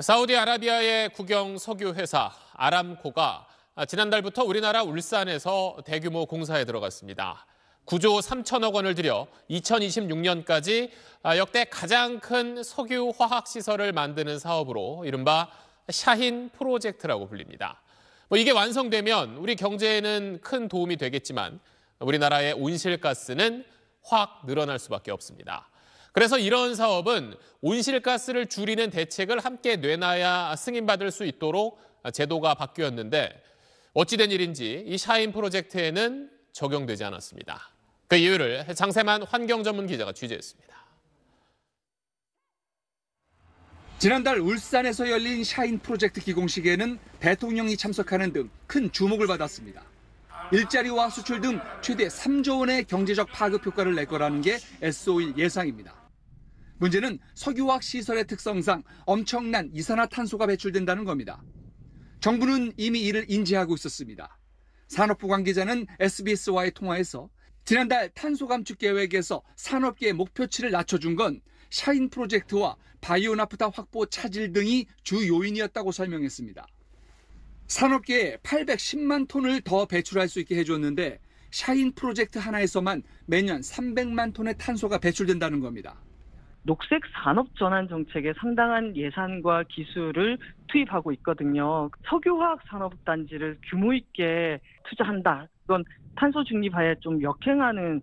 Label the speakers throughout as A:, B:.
A: 사우디아라비아의 국영 석유회사 아람코가 지난달부터 우리나라 울산에서 대규모 공사에 들어갔습니다. 9조 3천억 원을 들여 2026년까지 역대 가장 큰 석유 화학 시설을 만드는 사업으로 이른바 샤힌 프로젝트라고 불립니다. 뭐 이게 완성되면 우리 경제에는 큰 도움이 되겠지만 우리나라의 온실가스는 확 늘어날 수밖에 없습니다. 그래서 이런 사업은 온실가스를 줄이는 대책을 함께 내놔야 승인받을 수 있도록 제도가 바뀌었는데 어찌된 일인지 이 샤인 프로젝트에는 적용되지 않았습니다. 그 이유를 장세만 환경 전문 기자가 취재했습니다. 지난달
B: 울산에서 열린 샤인 프로젝트 기공식에는 대통령이 참석하는 등 큰 주목을 받았습니다. 일자리와 수출 등 최대 3조 원의 경제적 파급 효과를 낼 거라는 게 SOE 예상입니다. 문제는 석유화학 시설의 특성상 엄청난 이산화탄소가 배출된다는 겁니다. 정부는 이미 이를 인지하고 있었습니다. 산업부 관계자는 SBS와의 통화에서 지난달 탄소 감축 계획에서 산업계의 목표치를 낮춰준 건 샤인 프로젝트와 바이오나프타 확보 차질 등이 주 요인이었다고 설명했습니다. 산업계에 810만 톤을 더 배출할 수 있게 해줬는데 샤인 프로젝트 하나에서만 매년 300만 톤의 탄소가 배출된다는 겁니다. 녹색 산업 전환 정책에 상당한 예산과 기술을 투입하고 있거든요. 석유화학 산업 단지를 규모 있게 투자한다. 이건 탄소 중립화에좀 역행하는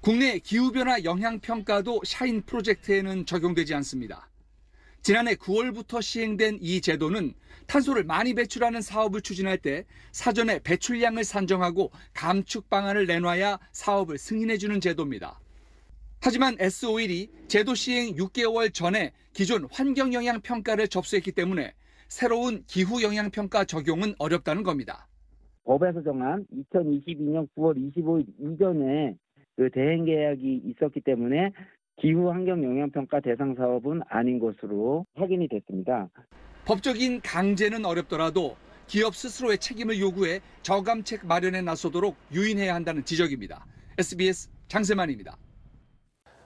B: 국내 기후변화 영향평가도 샤인 프로젝트에는 적용되지 않습니다. 지난해 9월부터 시행된 이 제도는 탄소를 많이 배출하는 사업을 추진할 때 사전에 배출량을 산정하고 감축 방안을 내놔야 사업을 승인해주는 제도입니다. 하지만 S-오일이 제도 시행 6개월 전에 기존 환경 영향 평가를 접수했기 때문에 새로운 기후 영향 평가 적용은 어렵다는 겁니다. 법에서 정한 2022년 9월 25일 이전에 그 대행 계약이 있었기 때문에 기후 환경 영향 평가 대상 사업은 아닌 것으로 확인이
A: 됐습니다.
B: 법적인 강제는 어렵더라도 기업 스스로의 책임을 요구해
A: 저감책 마련에 나서도록 유인해야 한다는 지적입니다. SBS 장세만입니다.